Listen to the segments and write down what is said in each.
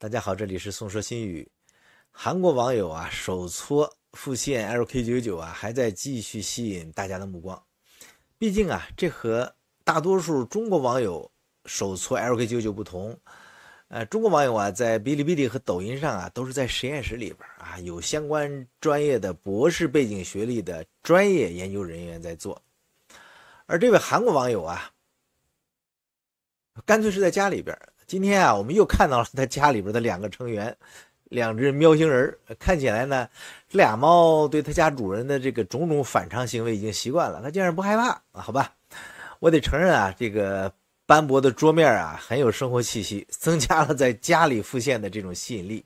大家好，这里是《宋说新语》。韩国网友啊，手搓复现 LK 九九啊，还在继续吸引大家的目光。毕竟啊，这和大多数中国网友手搓 LK 九九不同。呃，中国网友啊，在哔哩哔哩和抖音上啊，都是在实验室里边啊，有相关专业的博士背景、学历的专业研究人员在做。而这位韩国网友啊，干脆是在家里边。今天啊，我们又看到了他家里边的两个成员，两只喵星人。看起来呢，这俩猫对他家主人的这个种种反常行为已经习惯了，他竟然不害怕好吧，我得承认啊，这个斑驳的桌面啊，很有生活气息，增加了在家里复现的这种吸引力。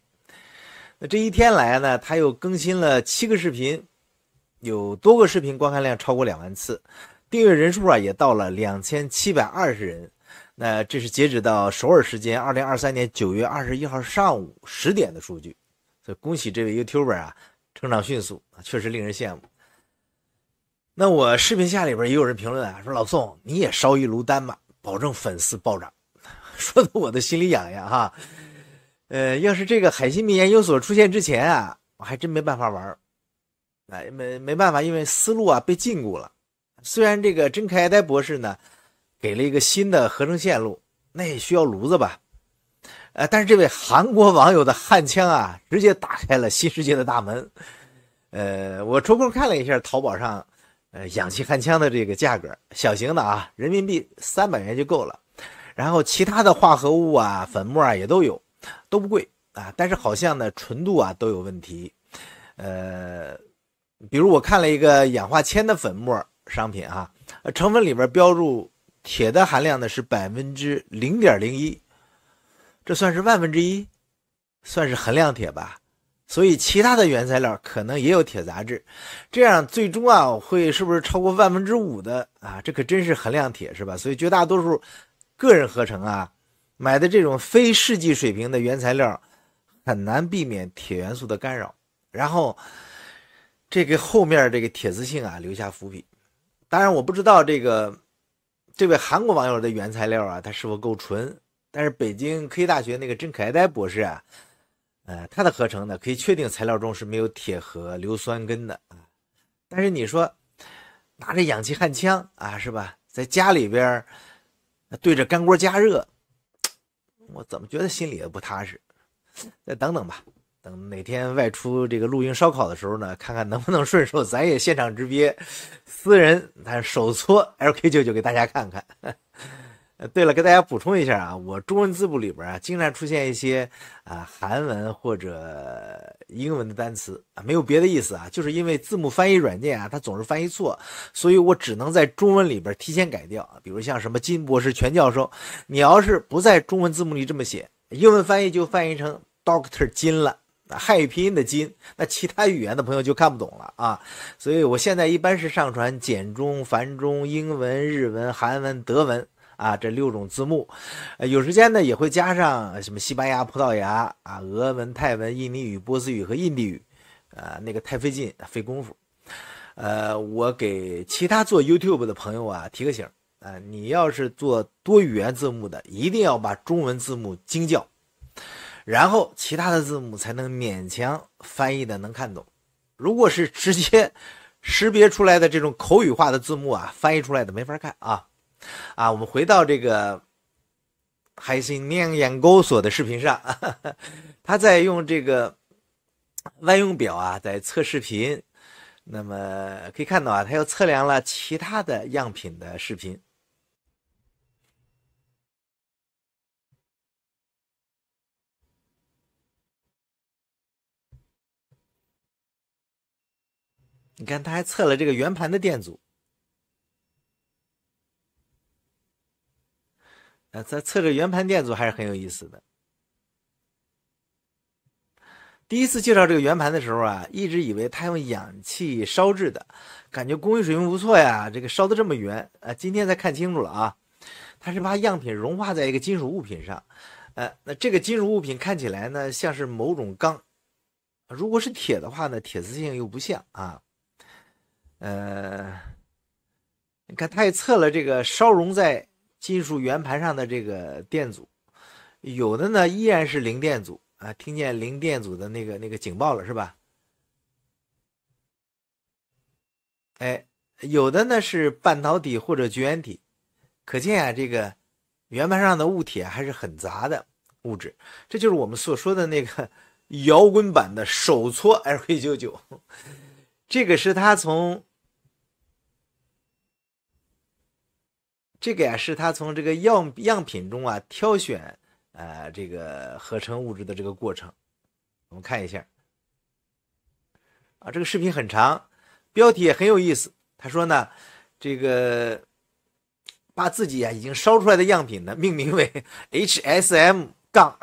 那这一天来呢，他又更新了七个视频，有多个视频观看量超过两万次，订阅人数啊也到了两千七百二十人。那这是截止到首尔时间二零二三年九月二十一号上午十点的数据，所以恭喜这位 YouTuber 啊，成长迅速啊，确实令人羡慕。那我视频下里边也有人评论啊，说老宋你也烧一炉丹吧，保证粉丝暴涨，说的我的心里痒痒哈。呃，要是这个海信民研究所出现之前啊，我还真没办法玩儿，哎，没没办法，因为思路啊被禁锢了。虽然这个真开呆博士呢。给了一个新的合成线路，那也需要炉子吧？呃，但是这位韩国网友的焊枪啊，直接打开了新世界的大门。呃，我抽空看了一下淘宝上，呃，氧气焊枪的这个价格，小型的啊，人民币三百元就够了。然后其他的化合物啊、粉末啊也都有，都不贵啊。但是好像呢，纯度啊都有问题。呃，比如我看了一个氧化铅的粉末商品啊，成分里边标注。铁的含量呢是百分之零点零一，这算是万分之一，算是衡量铁吧。所以其他的原材料可能也有铁杂质，这样最终啊会是不是超过万分之五的啊？这可真是衡量铁是吧？所以绝大多数个人合成啊买的这种非试剂水平的原材料很难避免铁元素的干扰，然后这个后面这个铁磁性啊留下伏笔。当然我不知道这个。这位韩国网友的原材料啊，它是否够纯？但是北京科技大学那个郑爱呆博士啊，呃，他的合成呢，可以确定材料中是没有铁和硫酸根的啊。但是你说拿着氧气焊枪啊，是吧，在家里边对着干锅加热，我怎么觉得心里也不踏实？再等等吧。等哪天外出这个露营烧烤的时候呢，看看能不能顺手咱也现场直憋，私人，咱手搓 LQ 九九给大家看看。对了，给大家补充一下啊，我中文字幕里边啊，经常出现一些啊韩文或者英文的单词啊，没有别的意思啊，就是因为字幕翻译软件啊，它总是翻译错，所以我只能在中文里边提前改掉。比如像什么金博士、全教授，你要是不在中文字幕里这么写，英文翻译就翻译成 Doctor 金了。汉语拼音的“金”，那其他语言的朋友就看不懂了啊！所以我现在一般是上传简中、繁中、英文、日文、韩文、德文啊这六种字幕，有时间呢也会加上什么西班牙、葡萄牙啊、俄文、泰文、印尼语、波斯语和印地语，啊那个太费劲费功夫。呃，我给其他做 YouTube 的朋友啊提个醒啊，你要是做多语言字幕的，一定要把中文字幕精校。然后其他的字母才能勉强翻译的能看懂，如果是直接识别出来的这种口语化的字幕啊，翻译出来的没法看啊。啊，我们回到这个海信念研研究所的视频上，他在用这个万用表啊，在测视频，那么可以看到啊，他又测量了其他的样品的视频。你看，他还测了这个圆盘的电阻。啊，他测这圆盘电阻还是很有意思的。第一次介绍这个圆盘的时候啊，一直以为他用氧气烧制的，感觉工艺水平不错呀。这个烧的这么圆，啊，今天才看清楚了啊，他是把样品融化在一个金属物品上，呃，那这个金属物品看起来呢，像是某种钢。如果是铁的话呢，铁磁性又不像啊。呃，你看，他也测了这个烧融在金属圆盘上的这个电阻，有的呢依然是零电阻啊，听见零电阻的那个那个警报了是吧？哎，有的呢是半导体或者绝缘体，可见啊，这个圆盘上的物体还是很杂的物质，这就是我们所说的那个摇滚版的手搓 l v 九九，这个是他从。这个呀，是他从这个样样品中啊挑选，呃，这个合成物质的这个过程。我们看一下，啊，这个视频很长，标题也很有意思。他说呢，这个把自己啊已经烧出来的样品呢命名为 HSM-REK 杠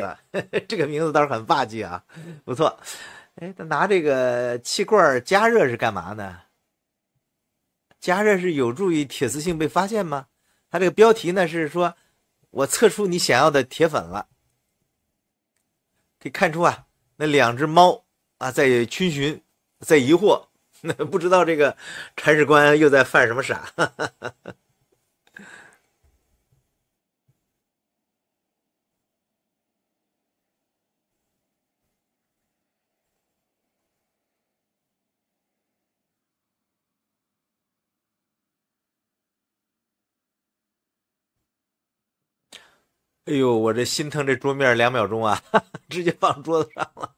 了，这个名字倒是很霸气啊，不错。哎，他拿这个气罐加热是干嘛呢？加热是有助于铁磁性被发现吗？它这个标题呢是说，我测出你想要的铁粉了。可以看出啊，那两只猫啊在逡巡，在疑惑，不知道这个铲屎官又在犯什么傻。哎呦，我这心疼这桌面两秒钟啊，直接放桌子上了。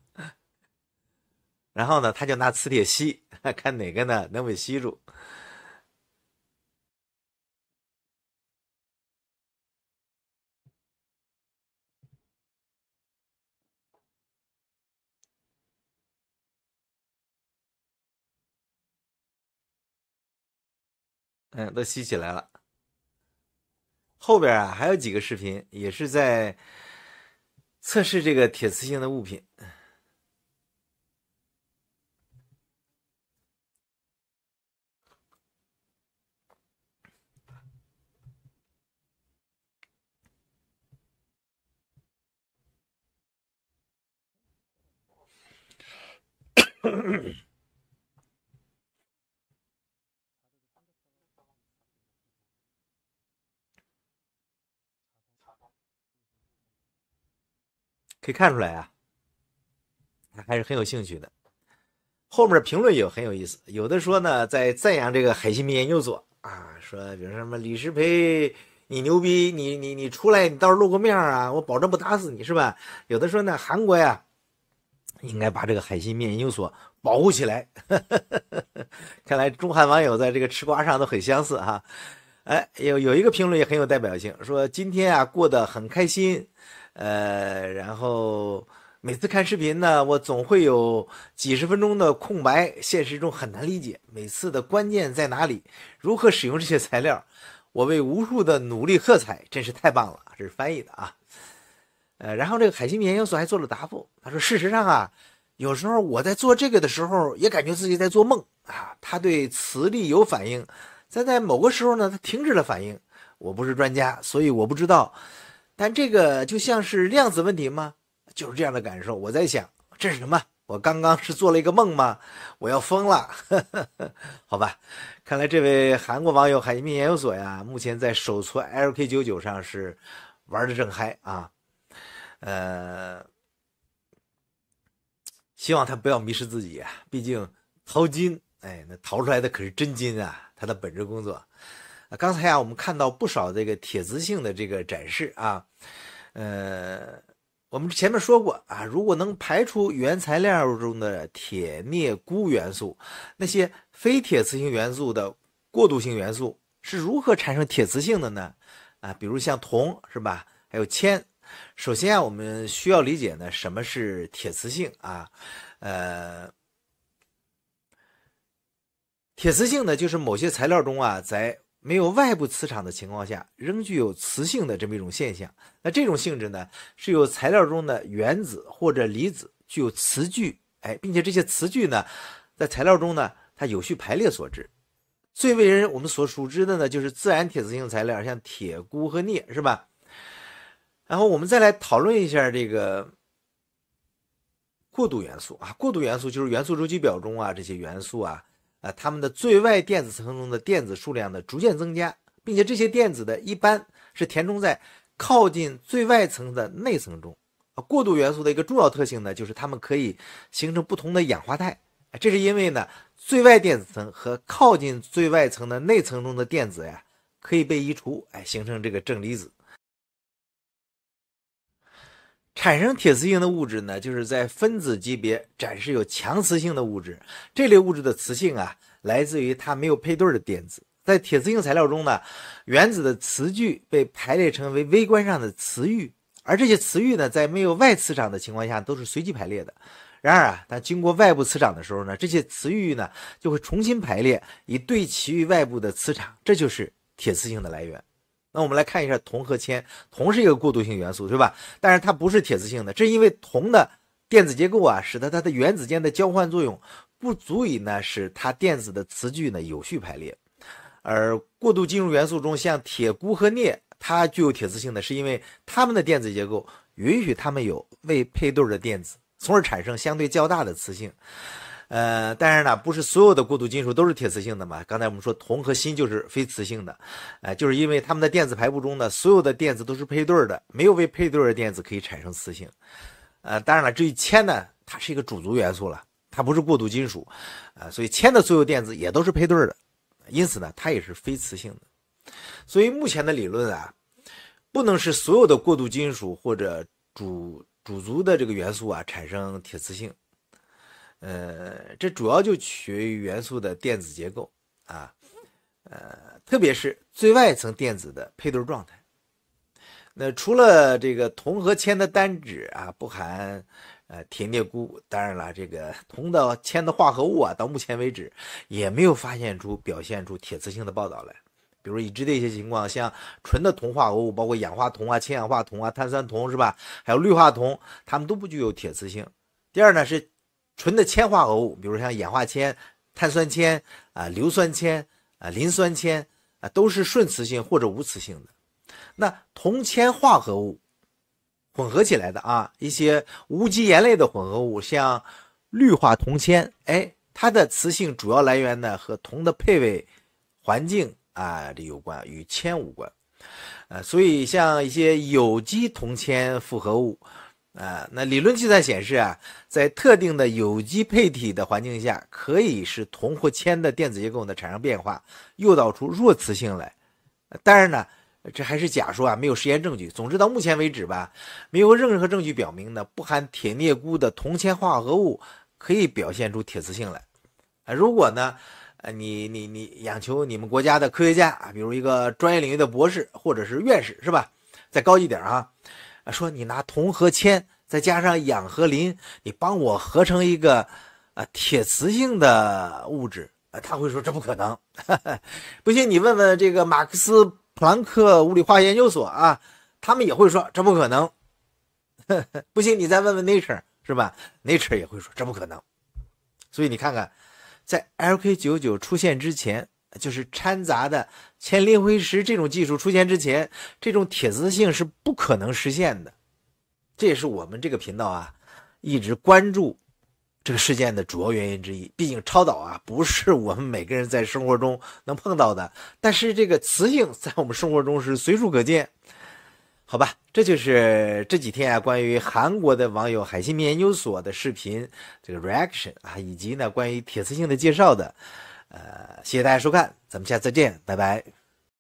然后呢，他就拿磁铁吸，看哪个呢能被吸住。嗯，都吸起来了。后边啊，还有几个视频，也是在测试这个铁磁性的物品。可以看出来啊，他还是很有兴趣的。后面评论也有很有意思，有的说呢，在赞扬这个海信面研究所啊，说比如什么李世培，你牛逼，你你你出来，你到时候露个面啊，我保证不打死你，是吧？有的说呢，韩国呀，应该把这个海信面研究所保护起来。看来中韩网友在这个吃瓜上都很相似哈。哎，有有一个评论也很有代表性，说今天啊过得很开心。呃，然后每次看视频呢，我总会有几十分钟的空白，现实中很难理解。每次的关键在哪里？如何使用这些材料？我为无数的努力喝彩，真是太棒了！这是翻译的啊。呃，然后这个海信研究所还做了答复，他说：“事实上啊，有时候我在做这个的时候，也感觉自己在做梦啊。他对磁力有反应，但在某个时候呢，他停止了反应。我不是专家，所以我不知道。”但这个就像是量子问题吗？就是这样的感受。我在想，这是什么？我刚刚是做了一个梦吗？我要疯了！好吧，看来这位韩国网友海民研究所呀，目前在手搓 LK 九九上是玩的正嗨啊。呃，希望他不要迷失自己啊。毕竟淘金，哎，那淘出来的可是真金啊。他的本职工作。刚才啊，我们看到不少这个铁磁性的这个展示啊，呃，我们前面说过啊，如果能排除原材料中的铁、镍、钴元素，那些非铁磁性元素的过渡性元素是如何产生铁磁性的呢？啊，比如像铜是吧，还有铅。首先啊，我们需要理解呢，什么是铁磁性啊？呃，铁磁性呢，就是某些材料中啊，在没有外部磁场的情况下，仍具有磁性的这么一种现象。那这种性质呢，是由材料中的原子或者离子具有磁矩，哎，并且这些磁矩呢，在材料中呢，它有序排列所致。最为人我们所熟知的呢，就是自然铁磁性材料，像铁、钴和镍，是吧？然后我们再来讨论一下这个过渡元素啊，过渡元素就是元素周期表中啊这些元素啊。啊，它们的最外电子层中的电子数量呢逐渐增加，并且这些电子的一般是填充在靠近最外层的内层中。啊，过渡元素的一个重要特性呢，就是它们可以形成不同的氧化态。这是因为呢，最外电子层和靠近最外层的内层中的电子呀，可以被移除，哎，形成这个正离子。产生铁磁性的物质呢，就是在分子级别展示有强磁性的物质。这类物质的磁性啊，来自于它没有配对的电子。在铁磁性材料中呢，原子的磁矩被排列成为微观上的磁域，而这些磁域呢，在没有外磁场的情况下都是随机排列的。然而啊，它经过外部磁场的时候呢，这些磁域呢就会重新排列，以对齐于外部的磁场。这就是铁磁性的来源。那我们来看一下铜和铅，铜是一个过渡性元素，对吧？但是它不是铁磁性的，这是因为铜的电子结构啊，使得它的原子间的交换作用不足以呢，使它电子的磁矩呢有序排列。而过渡金属元素中，像铁、钴和镍，它具有铁磁性的，是因为它们的电子结构允许它们有未配对的电子，从而产生相对较大的磁性。呃，但是呢，不是所有的过渡金属都是铁磁性的嘛？刚才我们说铜和锌就是非磁性的，呃，就是因为它们的电子排布中的所有的电子都是配对儿的，没有未配对的电子可以产生磁性。呃，当然了，至于铅呢，它是一个主族元素了，它不是过渡金属，呃，所以铅的所有电子也都是配对儿的，因此呢，它也是非磁性的。所以目前的理论啊，不能是所有的过渡金属或者主主族的这个元素啊产生铁磁性。呃，这主要就取决于元素的电子结构啊，呃，特别是最外层电子的配对状态。那除了这个铜和铅的单质啊，不含呃铁镍钴。当然了，这个铜的铅的化合物啊，到目前为止也没有发现出表现出铁磁性的报道来。比如已知的一些情况，像纯的铜化合物，包括氧化铜啊、氢氧化铜啊、碳酸铜是吧？还有氯化铜，它们都不具有铁磁性。第二呢是。纯的铅化合物，比如像氧化铅、碳酸铅啊、硫酸铅啊、磷酸铅啊，都是顺磁性或者无磁性的。那铜铅化合物混合起来的啊，一些无机盐类的混合物，像氯化铜铅，哎，它的磁性主要来源呢和铜的配位环境啊这有关，与铅无关。呃，所以像一些有机铜铅复合物。啊，那理论计算显示啊，在特定的有机配体的环境下，可以使铜或铅的电子结构呢产生变化，诱导出弱磁性来。当然呢，这还是假说啊，没有实验证据。总之到目前为止吧，没有任何证据表明呢，不含铁镍钴的铜铅化合物可以表现出铁磁性来。啊，如果呢，呃，你你你仰求你们国家的科学家啊，比如一个专业领域的博士或者是院士是吧？再高级点啊。说你拿铜和铅，再加上氧和磷，你帮我合成一个，呃，铁磁性的物质，呃，他会说这不可能，不信你问问这个马克思普朗克物理化学研究所啊，他们也会说这不可能，不信你再问问 Nature 是吧？Nature 也会说这不可能，所以你看看，在 l k 九九出现之前。就是掺杂的铅磷灰石这种技术出现之前，这种铁磁性是不可能实现的。这也是我们这个频道啊，一直关注这个事件的主要原因之一。毕竟超导啊，不是我们每个人在生活中能碰到的。但是这个磁性在我们生活中是随处可见，好吧？这就是这几天啊，关于韩国的网友海信研究所的视频这个 reaction 啊，以及呢关于铁磁性的介绍的。呃，谢谢大家收看，咱们下次再见，拜拜。